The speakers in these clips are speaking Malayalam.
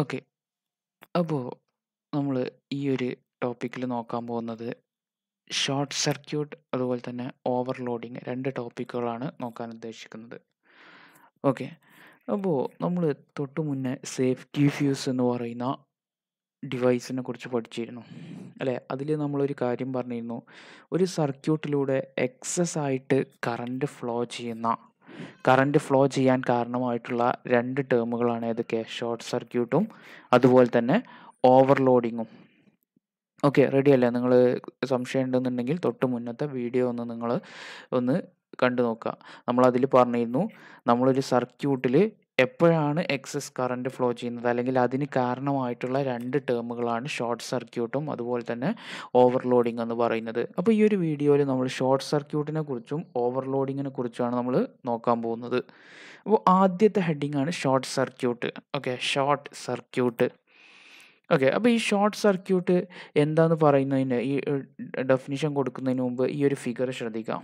ഓക്കെ അപ്പോൾ നമ്മൾ ഈ ഒരു ടോപ്പിക്കിൽ നോക്കാൻ പോകുന്നത് ഷോർട്ട് സർക്യൂട്ട് അതുപോലെ തന്നെ ഓവർലോഡിങ് രണ്ട് ടോപ്പിക്കുകളാണ് നോക്കാൻ ഉദ്ദേശിക്കുന്നത് ഓക്കെ അപ്പോൾ നമ്മൾ തൊട്ട് മുന്നേ സേഫ്റ്റി ഫ്യൂസ് എന്ന് പറയുന്ന ഡിവൈസിനെ കുറിച്ച് പഠിച്ചിരുന്നു അല്ലേ അതിൽ നമ്മളൊരു കാര്യം പറഞ്ഞിരുന്നു ഒരു സർക്യൂട്ടിലൂടെ എക്സസ് ആയിട്ട് കറണ്ട് ഫ്ലോ ചെയ്യുന്ന കറണ്ട് ഫ്ലോ ചെയ്യാൻ കാരണമായിട്ടുള്ള രണ്ട് ടേമുകളാണ് ഏതൊക്കെ ഷോർട്ട് സർക്യൂട്ടും അതുപോലെ തന്നെ ഓവർലോഡിങ്ങും ഓക്കെ റെഡി അല്ലേ നിങ്ങൾ സംശയം ഉണ്ടെന്നുണ്ടെങ്കിൽ തൊട്ട് മുന്നത്തെ വീഡിയോ ഒന്ന് നിങ്ങൾ ഒന്ന് കണ്ടു നോക്കുക നമ്മളതിൽ പറഞ്ഞിരുന്നു നമ്മളൊരു സർക്യൂട്ടിൽ എപ്പോഴാണ് എക്സസ് കറണ്ട് ഫ്ലോ ചെയ്യുന്നത് അല്ലെങ്കിൽ അതിന് കാരണമായിട്ടുള്ള രണ്ട് ടേമുകളാണ് ഷോർട്ട് സർക്യൂട്ടും അതുപോലെ തന്നെ ഓവർലോഡിംഗ് എന്ന് പറയുന്നത് അപ്പോൾ ഈ ഒരു വീഡിയോയിൽ നമ്മൾ ഷോർട്ട് സർക്യൂട്ടിനെ കുറിച്ചും ഓവർലോഡിങ്ങിനെ കുറിച്ചുമാണ് നമ്മൾ നോക്കാൻ പോകുന്നത് അപ്പോൾ ആദ്യത്തെ ഹെഡിങ് ആണ് short circuit okay short circuit okay അപ്പോൾ ഈ ഷോർട്ട് സർക്യൂട്ട് എന്താന്ന് പറയുന്നതിന് ഈ ഡെഫിനിഷൻ കൊടുക്കുന്നതിന് മുമ്പ് ഈ ഒരു ഫിഗർ ശ്രദ്ധിക്കാം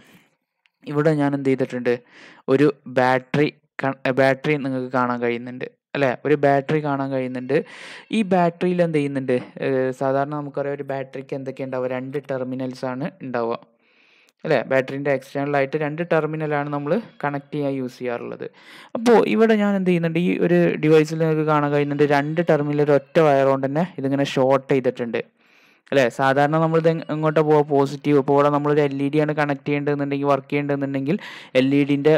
ഇവിടെ ഞാൻ എന്ത് ചെയ്തിട്ടുണ്ട് ഒരു ബാറ്ററി ബാറ്ററി നിങ്ങൾക്ക് കാണാൻ കഴിയുന്നുണ്ട് അല്ലേ ഒരു ബാറ്ററി കാണാൻ കഴിയുന്നുണ്ട് ഈ ബാറ്ററിയിൽ എന്ത് ചെയ്യുന്നുണ്ട് സാധാരണ നമുക്കറിയാം ഒരു ബാറ്ററിക്ക് എന്തൊക്കെ ഉണ്ടാവുക രണ്ട് ടെർമിനൽസ് ആണ് ഉണ്ടാവുക അല്ലേ ബാറ്ററിൻ്റെ എക്സ്റ്റേണലായിട്ട് രണ്ട് ടെർമിനലാണ് നമ്മൾ കണക്ട് ചെയ്യാൻ യൂസ് ചെയ്യാറുള്ളത് അപ്പോൾ ഇവിടെ ഞാൻ എന്ത് ചെയ്യുന്നുണ്ട് ഈ ഒരു ഡിവൈസിൽ നിങ്ങൾക്ക് കാണാൻ കഴിയുന്നുണ്ട് രണ്ട് ടെർമിനൽ ഒറ്റ വയർ കൊണ്ട് തന്നെ ഇതിങ്ങനെ ഷോർട്ട് ചെയ്തിട്ടുണ്ട് അല്ലേ സാധാരണ ഇത് എങ്ങോട്ടാ പോവുക പോസിറ്റീവ് ഇപ്പോൾ ഇവിടെ നമ്മളൊരു എൽ ഇ ഡി ആണ് കണക്ട് ചെയ്യേണ്ടതെന്നുണ്ടെങ്കിൽ വർക്ക് ചെയ്യേണ്ടതെന്നുണ്ടെങ്കിൽ എൽ ഇ e ഡിൻ്റെ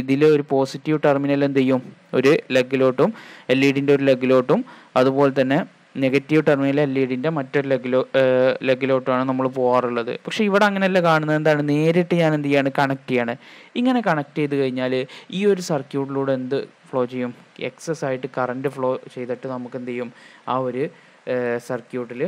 ഇതിൽ ഒരു പോസിറ്റീവ് ടെർമിനൽ എന്ത് ചെയ്യും ഒരു ലെഗിലോട്ടും എൽ ഇ e ഡിൻ്റെ ഒരു ലെഗിലോട്ടും അതുപോലെ തന്നെ നെഗറ്റീവ് ടെർമിനൽ എൽ ഇ ഡിൻ്റെ മറ്റൊരു ലെഗിലോ ലെഗിലോട്ടുമാണ് നമ്മൾ പോകാറുള്ളത് പക്ഷേ ഇവിടെ അങ്ങനെയല്ല കാണുന്നത് എന്താണ് നേരിട്ട് ഞാൻ എന്ത് ചെയ്യാണ് കണക്ട് ചെയ്യാണ് ഇങ്ങനെ കണക്ട് ചെയ്ത് കഴിഞ്ഞാൽ ഈ ഒരു സർക്യൂട്ടിലൂടെ എന്ത് ഫ്ലോ ചെയ്യും എക്സസ് ആയിട്ട് കറണ്ട് ഫ്ലോ ചെയ്തിട്ട് നമുക്ക് എന്ത് ചെയ്യും ആ ഒരു സർക്യൂട്ടിൽ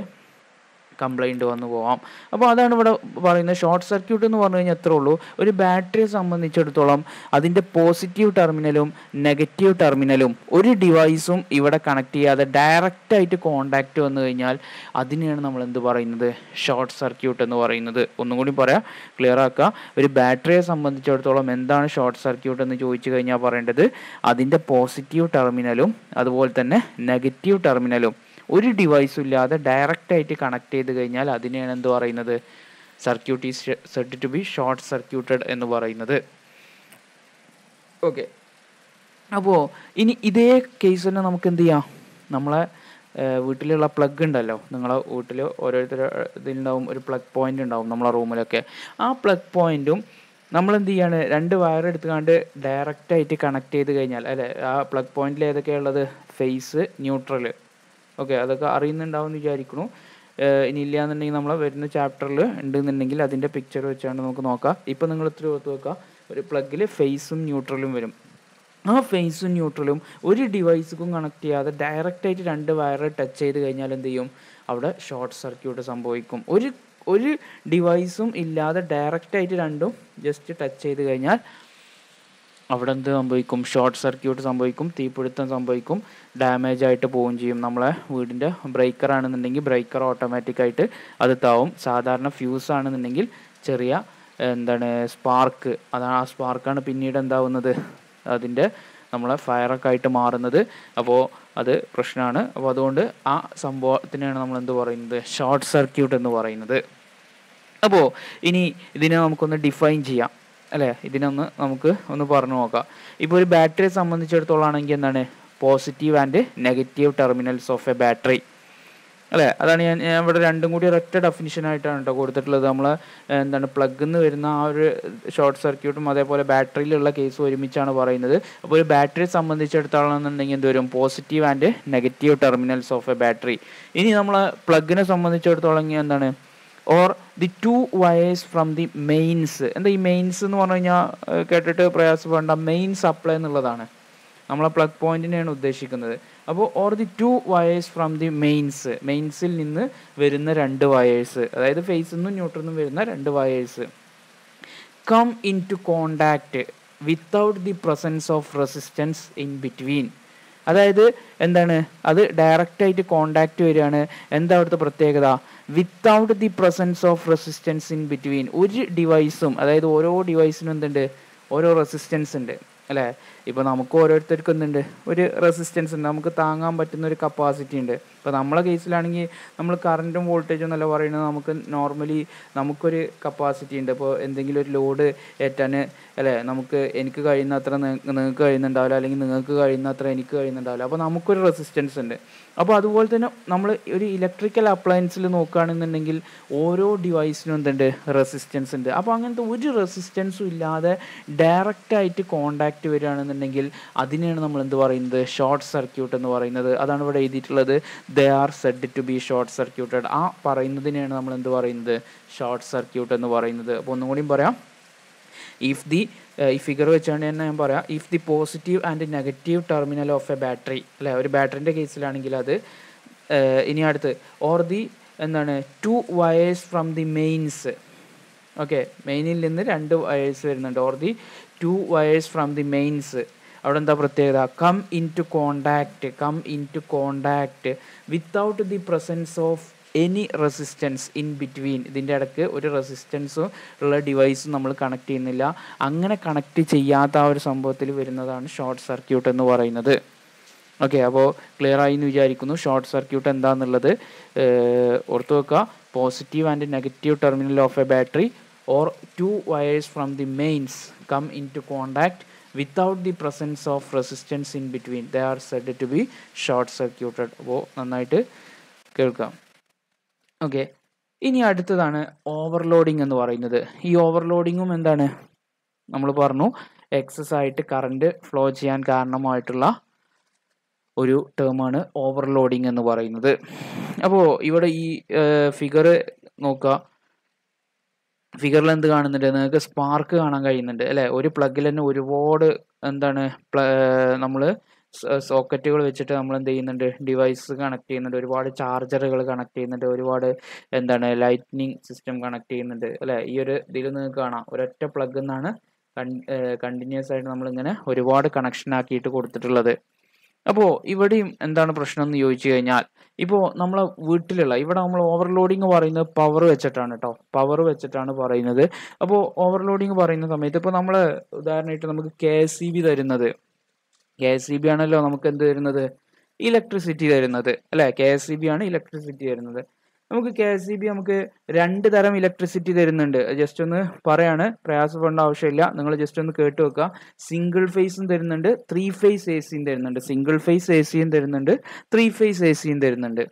കംപ്ലൈൻറ്റ് വന്നു പോവാം അപ്പോൾ അതാണ് ഇവിടെ പറയുന്നത് ഷോർട്ട് സർക്യൂട്ട് എന്ന് പറഞ്ഞു കഴിഞ്ഞാൽ എത്ര ഉള്ളൂ ഒരു ബാറ്ററിയെ സംബന്ധിച്ചിടത്തോളം അതിൻ്റെ പോസിറ്റീവ് ടെർമിനലും നെഗറ്റീവ് ടെർമിനലും ഒരു ഡിവൈസും ഇവിടെ കണക്ട് ചെയ്യാതെ ഡയറക്റ്റായിട്ട് കോണ്ടാക്റ്റ് വന്നു കഴിഞ്ഞാൽ അതിനെയാണ് നമ്മൾ എന്ത് പറയുന്നത് ഷോർട്ട് സർക്യൂട്ട് എന്ന് പറയുന്നത് ഒന്നും കൂടി പറയാം ക്ലിയർ ആക്കുക ഒരു ബാറ്ററിയെ സംബന്ധിച്ചിടത്തോളം എന്താണ് ഷോർട്ട് സർക്യൂട്ട് എന്ന് ചോദിച്ചു കഴിഞ്ഞാൽ പറയേണ്ടത് അതിൻ്റെ പോസിറ്റീവ് ടെർമിനലും അതുപോലെ തന്നെ നെഗറ്റീവ് ടെർമിനലും ഒരു ഡിവൈസും ഇല്ലാതെ ഡയറക്റ്റായിട്ട് കണക്ട് ചെയ്ത് കഴിഞ്ഞാൽ അതിനെയാണ് എന്ത് പറയുന്നത് circuit is said to be short circuited എന്ന് പറയുന്നത് ഓക്കെ അപ്പോൾ ഇനി ഇതേ കേസ് തന്നെ നമുക്ക് എന്ത് ചെയ്യാം നമ്മളെ വീട്ടിലുള്ള പ്ലഗ് ഉണ്ടല്ലോ നിങ്ങളെ വീട്ടിൽ ഓരോരുത്തർ ഇതിലുണ്ടാവും ഒരു പ്ലഗ് പോയിന്റ് ഉണ്ടാവും നമ്മളെ റൂമിലൊക്കെ ആ പ്ലഗ് പോയിന്റും നമ്മൾ എന്ത് ചെയ്യാണ് രണ്ട് വയർ എടുത്തുകൊണ്ട് ഡയറക്റ്റായിട്ട് കണക്ട് ചെയ്ത് കഴിഞ്ഞാൽ അല്ലേ ആ പ്ലഗ് പോയിന്റിൽ ഏതൊക്കെയാണ് ഉള്ളത് ഫേസ് ന്യൂട്രൽ ഓക്കെ അതൊക്കെ അറിയുന്നുണ്ടാവുമെന്ന് എന്ന് വിചാരിക്കുന്നു ഇനി ഇല്ല എന്നുണ്ടെങ്കിൽ നമ്മൾ വരുന്ന ചാപ്റ്ററിൽ ഉണ്ടെന്നുണ്ടെങ്കിൽ അതിൻ്റെ പിക്ചർ വെച്ചാണ് നമുക്ക് നോക്കാം ഇപ്പം നിങ്ങൾ ഇത്ര ഓർത്ത് വെക്കുക ഒരു പ്ലഗിൽ ഫേസും ന്യൂട്രലും വരും ആ ഫേസും ന്യൂട്രലും ഒരു ഡിവൈസിക്കും കണക്ട് ചെയ്യാതെ ഡയറക്റ്റായിട്ട് രണ്ട് വയർ ടച്ച് ചെയ്ത് കഴിഞ്ഞാൽ എന്ത് ചെയ്യും അവിടെ ഷോർട്ട് സർക്യൂട്ട് സംഭവിക്കും ഒരു ഒരു ഡിവൈസും ഇല്ലാതെ ഡയറക്റ്റായിട്ട് രണ്ടും ജസ്റ്റ് ടച്ച് ചെയ്ത് കഴിഞ്ഞാൽ അവിടെ എന്ത് സംഭവിക്കും ഷോർട്ട് സർക്യൂട്ട് സംഭവിക്കും തീപിടുത്തം സംഭവിക്കും ഡാമേജ് ആയിട്ട് പോവുകയും ചെയ്യും നമ്മളെ വീടിൻ്റെ ബ്രേക്കർ ആണെന്നുണ്ടെങ്കിൽ ബ്രേക്കർ ഓട്ടോമാറ്റിക് ആയിട്ട് അത് താവും സാധാരണ ഫ്യൂസ് ആണെന്നുണ്ടെങ്കിൽ ചെറിയ എന്താണ് സ്പാർക്ക് അതാണ് ആ സ്പാർക്കാണ് പിന്നീട് എന്താവുന്നത് അതിൻ്റെ നമ്മളെ ഫയറൊക്കെ ആയിട്ട് മാറുന്നത് അപ്പോൾ അത് പ്രശ്നമാണ് അപ്പോൾ അതുകൊണ്ട് ആ സംഭവത്തിനാണ് നമ്മൾ എന്ത് പറയുന്നത് ഷോർട്ട് സർക്യൂട്ട് എന്ന് പറയുന്നത് അപ്പോൾ ഇനി ഇതിനെ നമുക്കൊന്ന് ഡിഫൈൻ ചെയ്യാം അല്ലേ ഇതിനൊന്ന് നമുക്ക് ഒന്ന് പറഞ്ഞു നോക്കാം ഇപ്പോൾ ഒരു ബാറ്ററിയെ സംബന്ധിച്ചിടത്തോളം ആണെങ്കിൽ എന്താണ് positive and negative terminals of a battery അല്ലേ അതാണ് ഞാൻ ഇവിടെ രണ്ടും കൂടി ഒരൊറ്റ ഡെഫിനിഷൻ ആയിട്ടാണ് കേട്ടോ കൊടുത്തിട്ടുള്ളത് നമ്മൾ എന്താണ് പ്ലഗ്ന്ന് വരുന്ന ആ ഒരു ഷോർട്ട് സർക്യൂട്ടും അതേപോലെ ബാറ്ററിയിലുള്ള കേസ് ഒരുമിച്ചാണ് പറയുന്നത് അപ്പോൾ ഒരു ബാറ്ററിയെ സംബന്ധിച്ചിടത്തോളാണെന്നുണ്ടെങ്കിൽ എന്ത് വരും positive and negative terminals of a battery ഇനി നമ്മൾ പ്ലഗിനെ സംബന്ധിച്ചിടത്തോളം എന്താണ് or the two wires from the mains എന്താ ഈ മെയിൻസ് എന്ന് പറഞ്ഞു കഴിഞ്ഞാൽ കേട്ടിട്ട് പ്രയാസപ്പെടേണ്ട മെയിൻ സപ്ലൈ എന്നുള്ളതാണ് നമ്മളെ പ്ലഗ് പോയിന്റിനെയാണ് ഉദ്ദേശിക്കുന്നത് അപ്പോൾ or the two wires from the mains മെയിൻസിൽ നിന്ന് വരുന്ന രണ്ട് വയേഴ്സ് അതായത് ഫേസിൽ നിന്നും ന്യൂട്രിൽ നിന്നും വരുന്ന രണ്ട് wires come into contact without the presence of resistance in between അതായത് എന്താണ് അത് ഡയറക്റ്റായിട്ട് കോണ്ടാക്റ്റ് വരികയാണ് എന്താ അവിടുത്തെ പ്രത്യേകത without the presence of resistance in between ഒരു ഡിവൈസും അതായത് ഓരോ ഡിവൈസിനും എന്തുണ്ട് ഓരോ റെസിസ്റ്റൻസ് ഉണ്ട് അല്ലേ ഇപ്പോൾ നമുക്ക് ഓരോരുത്തർക്കും എന്തുണ്ട് ഒരു റെസിസ്റ്റൻസ് ഉണ്ട് നമുക്ക് താങ്ങാൻ പറ്റുന്ന ഒരു കപ്പാസിറ്റി ഉണ്ട് ഇപ്പോൾ നമ്മളെ കേസിലാണെങ്കിൽ നമ്മൾ കറണ്ടും വോൾട്ടേജും എന്നല്ല പറയുന്നത് നമുക്ക് നോർമലി നമുക്കൊരു കപ്പാസിറ്റി ഉണ്ട് ഇപ്പോൾ എന്തെങ്കിലും ഒരു ലോഡ് ഏറ്റാൻ അല്ലേ നമുക്ക് എനിക്ക് കഴിയുന്ന അത്ര നിങ്ങൾക്ക് കഴിയുന്നുണ്ടാവില്ല അല്ലെങ്കിൽ നിങ്ങൾക്ക് കഴിയുന്ന അത്ര എനിക്ക് കഴിയുന്നുണ്ടാവില്ല അപ്പോൾ നമുക്കൊരു റെസിസ്റ്റൻസ് ഉണ്ട് അപ്പോൾ അതുപോലെ തന്നെ നമ്മൾ ഒരു ഇലക്ട്രിക്കൽ അപ്ലയൻസിൽ നോക്കുകയാണെന്നുണ്ടെങ്കിൽ ഓരോ ഡിവൈസിനും എന്തുണ്ട് റെസിസ്റ്റൻസ് ഉണ്ട് അപ്പോൾ അങ്ങനത്തെ ഒരു റെസിസ്റ്റൻസും ഇല്ലാതെ ഡയറക്റ്റായിട്ട് കോണ്ടാക്ട് ഇമ്പാക്റ്റ് വരികയാണെന്നുണ്ടെങ്കിൽ അതിനെയാണ് നമ്മൾ എന്ത് പറയുന്നത് ഷോർട്ട് സർക്യൂട്ട് എന്ന് പറയുന്നത് അതാണ് ഇവിടെ എഴുതിയിട്ടുള്ളത് they are said to be short circuited ആ പറയുന്നതിനെയാണ് നമ്മൾ എന്ത് പറയുന്നത് ഷോർട്ട് സർക്യൂട്ട് എന്ന് പറയുന്നത് അപ്പോൾ ഒന്നും കൂടിയും പറയാം ഇഫ് ദി ഈ ഫിഗർ വെച്ചാണ് തന്നെ ഞാൻ പറയാം if the positive and negative terminal of a battery അല്ലേ ഒരു ബാറ്ററിൻ്റെ കേസിലാണെങ്കിൽ അത് ഇനി അടുത്ത് ഓർ ദി എന്താണ് two wires from the mains okay മെയിനിൽ നിന്ന് രണ്ട് വയേഴ്സ് വരുന്നുണ്ട് or the two wires from the mains അവിടെ എന്താ പ്രത്യേകത come into contact come into contact without the presence of any resistance in between ഇതിൻ്റെ ഇടയ്ക്ക് ഒരു റെസിസ്റ്റൻസും ഉള്ള ഡിവൈസും നമ്മൾ കണക്ട് ചെയ്യുന്നില്ല അങ്ങനെ കണക്ട് ചെയ്യാത്ത ആ ഒരു സംഭവത്തിൽ വരുന്നതാണ് ഷോർട്ട് സർക്യൂട്ട് എന്ന് പറയുന്നത് ഓക്കെ അപ്പോൾ ക്ലിയർ ആയി എന്ന് വിചാരിക്കുന്നു ഷോർട്ട് സർക്യൂട്ട് എന്താണെന്നുള്ളത് ഓർത്തു വെക്കുക positive and negative terminal of a battery or two wires from the mains come into contact without the presence of resistance in between they are said to be short circuited അപ്പോൾ നന്നായിട്ട് കേൾക്കാം ഓക്കെ ഇനി അടുത്തതാണ് ഓവർലോഡിംഗ് എന്ന് പറയുന്നത് ഈ ഓവർലോഡിങ്ങും എന്താണ് നമ്മൾ പറഞ്ഞു എക്സസ് ആയിട്ട് കറണ്ട് ഫ്ലോ ചെയ്യാൻ കാരണമായിട്ടുള്ള ഒരു ടേമാണ് ഓവർലോഡിംഗ് എന്ന് പറയുന്നത് അപ്പോൾ ഇവിടെ ഈ ഫിഗർ നോക്കുക ഫിഗറിൽ എന്ത് കാണുന്നുണ്ട് നിങ്ങൾക്ക് സ്പാർക്ക് കാണാൻ കഴിയുന്നുണ്ട് അല്ലേ ഒരു പ്ലഗിൽ തന്നെ ഒരുപാട് എന്താണ് നമ്മൾ സോക്കറ്റുകൾ വെച്ചിട്ട് നമ്മൾ എന്ത് ചെയ്യുന്നുണ്ട് ഡിവൈസ് കണക്ട് ചെയ്യുന്നുണ്ട് ഒരുപാട് ചാർജറുകൾ കണക്ട് ചെയ്യുന്നുണ്ട് ഒരുപാട് എന്താണ് ലൈറ്റ്നിങ് സിസ്റ്റം കണക്ട് ചെയ്യുന്നുണ്ട് അല്ലേ ഈ ഒരു ഇതിൽ നിങ്ങൾക്ക് കാണാം ഒരൊറ്റ പ്ലഗ് എന്നാണ് കണ്ടിന്യൂസ് ആയിട്ട് നമ്മളിങ്ങനെ ഒരുപാട് കണക്ഷൻ ആക്കിയിട്ട് കൊടുത്തിട്ടുള്ളത് അപ്പോൾ ഇവിടെയും എന്താണ് പ്രശ്നം എന്ന് ചോദിച്ചു കഴിഞ്ഞാൽ ഇപ്പോൾ നമ്മളെ വീട്ടിലുള്ള ഇവിടെ നമ്മൾ ഓവർലോഡിങ് പറയുന്നത് പവർ വെച്ചിട്ടാണ് കേട്ടോ പവർ വെച്ചിട്ടാണ് പറയുന്നത് അപ്പോൾ ഓവർലോഡിങ് പറയുന്ന സമയത്ത് ഇപ്പോൾ നമ്മൾ ഉദാഹരണമായിട്ട് നമുക്ക് കെ എസ് സി ബി തരുന്നത് കെ എസ് സി ബി ആണല്ലോ നമുക്ക് എന്ത് തരുന്നത് ഇലക്ട്രിസിറ്റി തരുന്നത് അല്ലേ കെ എസ് സി ബി ആണ് ഇലക്ട്രിസിറ്റി തരുന്നത് നമുക്ക് കെ എസ് ഇ ബി നമുക്ക് രണ്ട് തരം ഇലക്ട്രിസിറ്റി തരുന്നുണ്ട് ജസ്റ്റ് ഒന്ന് പറയാണ് പ്രയാസപ്പെടേണ്ട ആവശ്യമില്ല നിങ്ങൾ ജസ്റ്റ് ഒന്ന് കേട്ട് വെക്കുക സിംഗിൾ ഫേസും തരുന്നുണ്ട് ത്രീ ഫേസ് എ സിയും തരുന്നുണ്ട് സിംഗിൾ ഫേസ് എ സിയും തരുന്നുണ്ട് ത്രീ ഫേസ് എ സിയും തരുന്നുണ്ട്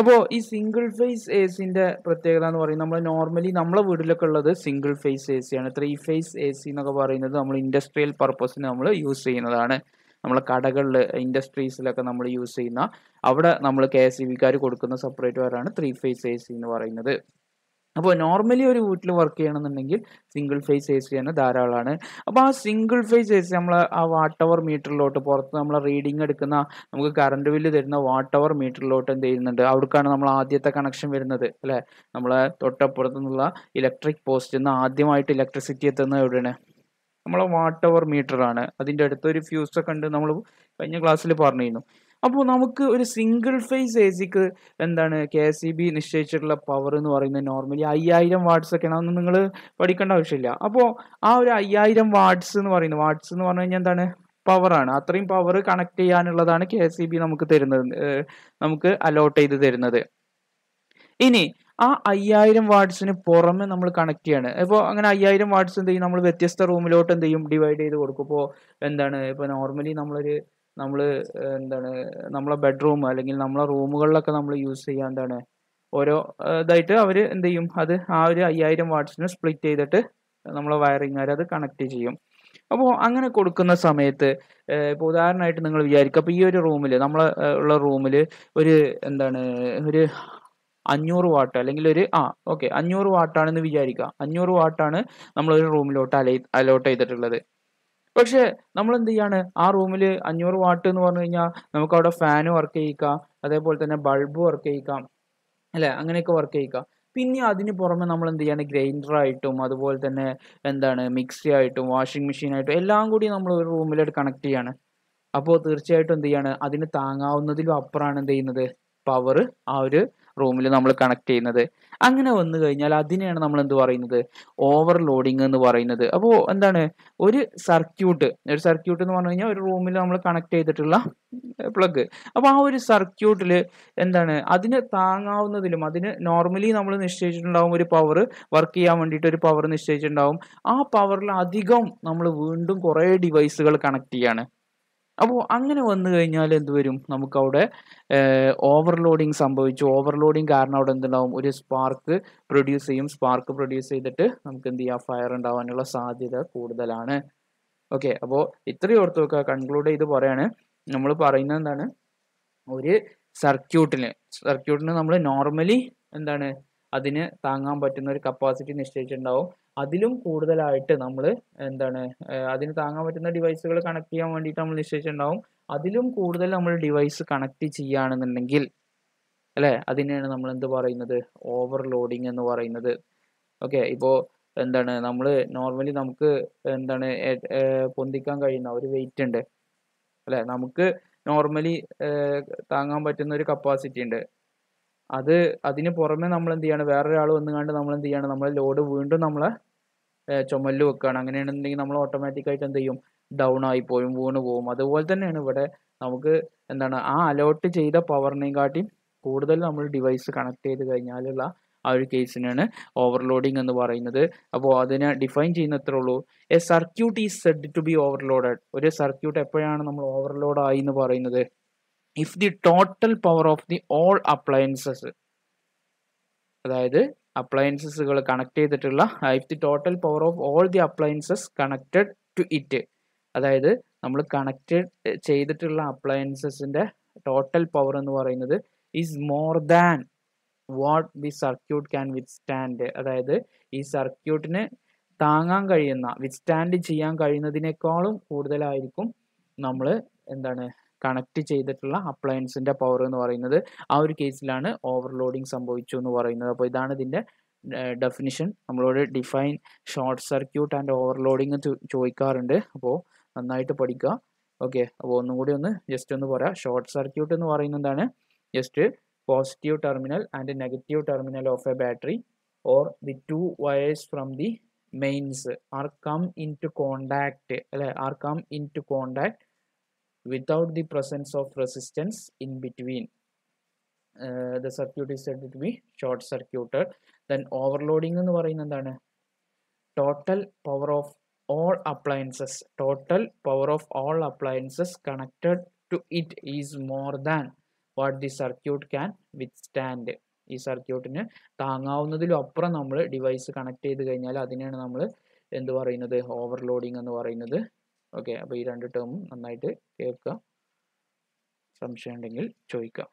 അപ്പോൾ ഈ സിംഗിൾ ഫേസ് എ സിൻ്റെ പ്രത്യേകത എന്ന് പറയുന്നത് നമ്മൾ നോർമലി നമ്മളെ വീട്ടിലൊക്കെ ഉള്ളത് സിംഗിൾ ഫേസ് എ സിയാണ് ത്രീ ഫേസ് എ സി എന്നൊക്കെ പറയുന്നത് നമ്മൾ ഇൻഡസ്ട്രിയൽ പർപ്പസിന് നമ്മൾ യൂസ് ചെയ്യുന്നതാണ് നമ്മൾ കടകളിൽ ഇൻഡസ്ട്രീസിലൊക്കെ നമ്മൾ യൂസ് ചെയ്യുന്ന അവിടെ നമ്മൾ കെ എസ് ഇ കൊടുക്കുന്ന സെപ്പറേറ്റ് വയറാണ് ത്രീ ഫേസ് എ സി എന്ന് പറയുന്നത് അപ്പോൾ നോർമലി ഒരു വീട്ടിൽ വർക്ക് ചെയ്യണമെന്നുണ്ടെങ്കിൽ സിംഗിൾ ഫേസ് എ സി തന്നെ ധാരാളമാണ് അപ്പോൾ ആ സിംഗിൾ ഫേസ് എ സി നമ്മൾ ആ വാട്ടവർ മീറ്ററിലോട്ട് പുറത്ത് നമ്മൾ റീഡിംഗ് എടുക്കുന്ന നമുക്ക് കറണ്ട് ബില്ല് തരുന്ന വാട്ടവർ മീറ്ററിലോട്ട് എന്ത് ചെയ്യുന്നുണ്ട് അവിടേക്കാണ് നമ്മൾ ആദ്യത്തെ കണക്ഷൻ വരുന്നത് അല്ലേ നമ്മളെ തൊട്ടപ്പുറത്തുനിന്നുള്ള ഇലക്ട്രിക് പോസ്റ്റിൽ നിന്ന് ആദ്യമായിട്ട് ഇലക്ട്രിസിറ്റി എത്തുന്നത് എവിടെയാണ് നമ്മളെ വാട്ട് അവർ മീറ്റർ ആണ് അതിൻ്റെ അടുത്തൊരു ഒക്കെ ഉണ്ട് നമ്മൾ കഴിഞ്ഞ ക്ലാസ്സിൽ പറഞ്ഞിരുന്നു അപ്പോൾ നമുക്ക് ഒരു സിംഗിൾ ഫേസ് എ സിക്ക് എന്താണ് കെ സി ബി നിശ്ചയിച്ചിട്ടുള്ള പവർ എന്ന് പറയുന്നത് നോർമലി അയ്യായിരം വാട്ട്സ് ഒക്കെയാണ് അതൊന്നും നിങ്ങൾ പഠിക്കേണ്ട ആവശ്യമില്ല അപ്പോൾ ആ ഒരു അയ്യായിരം വാട്ട്സ് എന്ന് പറയുന്നത് വാട്ട്സ് എന്ന് പറഞ്ഞു കഴിഞ്ഞാൽ എന്താണ് പവറാണ് അത്രയും പവർ കണക്ട് ചെയ്യാനുള്ളതാണ് കെ സി ബി നമുക്ക് തരുന്നത് നമുക്ക് അലോട്ട് ചെയ്ത് തരുന്നത് ഇനി ആ അയ്യായിരം വാർഡ്സിന് പുറമെ നമ്മൾ കണക്ട് ചെയ്യാണ് ഇപ്പോൾ അങ്ങനെ അയ്യായിരം വാട്സ് എന്ത് ചെയ്യും നമ്മൾ വ്യത്യസ്ത റൂമിലോട്ട് എന്ത് ചെയ്യും ഡിവൈഡ് ചെയ്ത് കൊടുക്കും ഇപ്പോൾ എന്താണ് ഇപ്പോൾ നോർമലി നമ്മളൊരു നമ്മൾ എന്താണ് നമ്മളെ ബെഡ്റൂം അല്ലെങ്കിൽ നമ്മളെ റൂമുകളിലൊക്കെ നമ്മൾ യൂസ് ചെയ്യാൻ എന്താണ് ഓരോ ഇതായിട്ട് അവർ എന്ത് ചെയ്യും അത് ആ ഒരു അയ്യായിരം വാർഡ്സിന് സ്പ്ലിറ്റ് ചെയ്തിട്ട് നമ്മളെ വയറിങ്ങുകാർ അത് കണക്ട് ചെയ്യും അപ്പോൾ അങ്ങനെ കൊടുക്കുന്ന സമയത്ത് ഇപ്പോൾ ഉദാഹരണമായിട്ട് നിങ്ങൾ വിചാരിക്കുക അപ്പോൾ ഈ ഒരു റൂമിൽ നമ്മളെ ഉള്ള റൂമിൽ ഒരു എന്താണ് ഒരു അഞ്ഞൂറ് വാട്ട് അല്ലെങ്കിൽ ഒരു ആ ഓക്കെ അഞ്ഞൂറ് വാട്ടാണെന്ന് വിചാരിക്കുക അഞ്ഞൂറ് വാട്ടാണ് നമ്മൾ ഒരു റൂമിലോട്ട് അലൈ അലോട്ട് ചെയ്തിട്ടുള്ളത് പക്ഷേ നമ്മൾ എന്ത് ചെയ്യാണ് ആ റൂമിൽ അഞ്ഞൂറ് വാട്ട് എന്ന് പറഞ്ഞു കഴിഞ്ഞാൽ നമുക്ക് അവിടെ ഫാൻ വർക്ക് ചെയ്യിക്കാം അതേപോലെ തന്നെ ബൾബ് വർക്ക് ചെയ്യിക്കാം അല്ലേ അങ്ങനെയൊക്കെ വർക്ക് ചെയ്യിക്കാം പിന്നെ അതിന് പുറമെ നമ്മൾ എന്ത് ചെയ്യാണ് ആയിട്ടും അതുപോലെ തന്നെ എന്താണ് മിക്സി ആയിട്ടും വാഷിംഗ് മെഷീൻ ആയിട്ടും എല്ലാം കൂടി നമ്മൾ ഒരു റൂമിലോട്ട് കണക്ട് ചെയ്യാണ് അപ്പോൾ തീർച്ചയായിട്ടും എന്ത് ചെയ്യാണ് അതിന് താങ്ങാവുന്നതിലും അപ്പുറമാണ് എന്ത് ചെയ്യുന്നത് പവർ ആ ഒരു റൂമിൽ നമ്മൾ കണക്ട് ചെയ്യുന്നത് അങ്ങനെ വന്നു കഴിഞ്ഞാൽ അതിനെയാണ് നമ്മൾ എന്ത് പറയുന്നത് ഓവർ ലോഡിങ് എന്ന് പറയുന്നത് അപ്പോൾ എന്താണ് ഒരു സർക്യൂട്ട് ഒരു സർക്യൂട്ട് എന്ന് പറഞ്ഞു കഴിഞ്ഞാൽ ഒരു റൂമിൽ നമ്മൾ കണക്ട് ചെയ്തിട്ടുള്ള പ്ലഗ് അപ്പോൾ ആ ഒരു സർക്യൂട്ടിൽ എന്താണ് അതിന് താങ്ങാവുന്നതിലും അതിന് നോർമലി നമ്മൾ നിശ്ചയിച്ചിട്ടുണ്ടാവും ഒരു പവർ വർക്ക് ചെയ്യാൻ വേണ്ടിയിട്ട് ഒരു പവർ നിശ്ചയിച്ചിട്ടുണ്ടാവും ആ പവറിൽ അധികം നമ്മൾ വീണ്ടും കുറേ ഡിവൈസുകൾ കണക്ട് ചെയ്യാണ് അപ്പോൾ അങ്ങനെ വന്നു കഴിഞ്ഞാൽ എന്ത് വരും നമുക്കവിടെ ഓവർലോഡിങ് സംഭവിച്ചു ഓവർലോഡിങ് കാരണം അവിടെ എന്തുണ്ടാവും ഒരു സ്പാർക്ക് പ്രൊഡ്യൂസ് ചെയ്യും സ്പാർക്ക് പ്രൊഡ്യൂസ് ചെയ്തിട്ട് നമുക്ക് എന്ത് ചെയ്യാം ഫയർ ഉണ്ടാവാനുള്ള സാധ്യത കൂടുതലാണ് ഓക്കെ അപ്പോൾ ഇത്രയും ഓർത്ത് വെക്കുക കൺക്ലൂഡ് ചെയ്ത് പറയാണ് നമ്മൾ പറയുന്നത് എന്താണ് ഒരു സർക്യൂട്ടിന് സർക്യൂട്ടിന് നമ്മൾ നോർമലി എന്താണ് അതിന് താങ്ങാൻ പറ്റുന്ന ഒരു കപ്പാസിറ്റി നിശ്ചയിച്ചിട്ടുണ്ടാവും അതിലും കൂടുതലായിട്ട് നമ്മൾ എന്താണ് അതിന് താങ്ങാൻ പറ്റുന്ന ഡിവൈസുകൾ കണക്ട് ചെയ്യാൻ വേണ്ടിയിട്ട് നമ്മൾ നിശ്ചയിച്ചിട്ടുണ്ടാവും അതിലും കൂടുതൽ നമ്മൾ ഡിവൈസ് കണക്ട് ചെയ്യുകയാണെന്നുണ്ടെങ്കിൽ അല്ലേ അതിനെയാണ് നമ്മൾ എന്ത് പറയുന്നത് ഓവർലോഡിങ് എന്ന് പറയുന്നത് ഓക്കെ ഇപ്പോൾ എന്താണ് നമ്മൾ നോർമലി നമുക്ക് എന്താണ് പൊന്തിക്കാൻ കഴിയുന്ന ഒരു വെയിറ്റ് ഉണ്ട് അല്ലേ നമുക്ക് നോർമലി താങ്ങാൻ പറ്റുന്ന ഒരു കപ്പാസിറ്റി ഉണ്ട് അത് അതിന് പുറമെ നമ്മൾ എന്ത് ചെയ്യാണ് വേറൊരാൾ വന്നുകൊണ്ട് നമ്മൾ എന്ത് ചെയ്യാണ് നമ്മൾ ലോഡ് വീണ്ടും നമ്മൾ ചുമല് വെക്കുകയാണ് അങ്ങനെയാണെന്നുണ്ടെങ്കിൽ നമ്മൾ ഓട്ടോമാറ്റിക്കായിട്ട് എന്ത് ചെയ്യും ഡൗൺ ആയി പോയും വീണ് പോകും അതുപോലെ തന്നെയാണ് ഇവിടെ നമുക്ക് എന്താണ് ആ അലോട്ട് ചെയ്ത പവറിനെയും കാട്ടി കൂടുതൽ നമ്മൾ ഡിവൈസ് കണക്ട് ചെയ്ത് കഴിഞ്ഞാലുള്ള ആ ഒരു കേസിനാണ് ഓവർലോഡിംഗ് എന്ന് പറയുന്നത് അപ്പോൾ അതിനെ ഡിഫൈൻ ചെയ്യുന്ന ഉള്ളൂ a circuit is said to be overloaded ഒരു സർക്യൂട്ട് എപ്പോഴാണ് നമ്മൾ ഓവർലോഡ് ആയി എന്ന് പറയുന്നത് if the total power of the all appliances അതായത് അപ്ലയൻസസുകൾ കണക്ട് ചെയ്തിട്ടുള്ള if the total power of all the appliances connected to it അതായത് നമ്മൾ കണക്റ്റഡ് ചെയ്തിട്ടുള്ള അപ്ലയൻസസിൻ്റെ ടോട്ടൽ പവർ എന്ന് പറയുന്നത് is more than what the circuit can withstand അതായത് ഈ സർക്യൂട്ടിന് താങ്ങാൻ കഴിയുന്ന വിത്ത്സ്റ്റാൻഡ് ചെയ്യാൻ കഴിയുന്നതിനേക്കാളും കൂടുതലായിരിക്കും നമ്മൾ എന്താണ് കണക്ട് ചെയ്തിട്ടുള്ള അപ്ലയൻസിൻ്റെ പവർ എന്ന് പറയുന്നത് ആ ഒരു കേസിലാണ് ഓവർലോഡിങ് സംഭവിച്ചു എന്ന് പറയുന്നത് അപ്പോൾ ഇതാണ് ഇതിൻ്റെ ഡെഫിനിഷൻ നമ്മളോട് define short circuit and overloading ചോദിക്കാറുണ്ട് അപ്പോൾ നന്നായിട്ട് പഠിക്കുക ഓക്കെ അപ്പോൾ ഒന്നും കൂടി ഒന്ന് ജസ്റ്റ് ഒന്ന് പറയാം ഷോർട്ട് സർക്യൂട്ട് എന്ന് പറയുന്നത് എന്താണ് just positive terminal and negative terminal of a battery or the two wires from the mains are come into contact അല്ലെ are come into contact without the presence of resistance in between uh, the circuit is said to be short circuited then overloading എന്ന് പറയുന്നത് endana total power of all appliances total power of all appliances connected to it is more than what the circuit can withstand ഈ സർക്യൂട്ടിന് താങ്ങാവുന്നതിലും അപ്പുറം നമ്മൾ ഡിവൈസ് കണക്ട് ചെയ്ത് കഴിഞ്ഞാൽ അതിനെയാണ് നമ്മൾ എന്ത് പറയുന്നത് overloading എന്ന് പറയുന്നത് ഓക്കെ അപ്പോൾ ഈ രണ്ട് ടേമും നന്നായിട്ട് കേൾക്കുക സംശയമുണ്ടെങ്കിൽ ചോദിക്കാം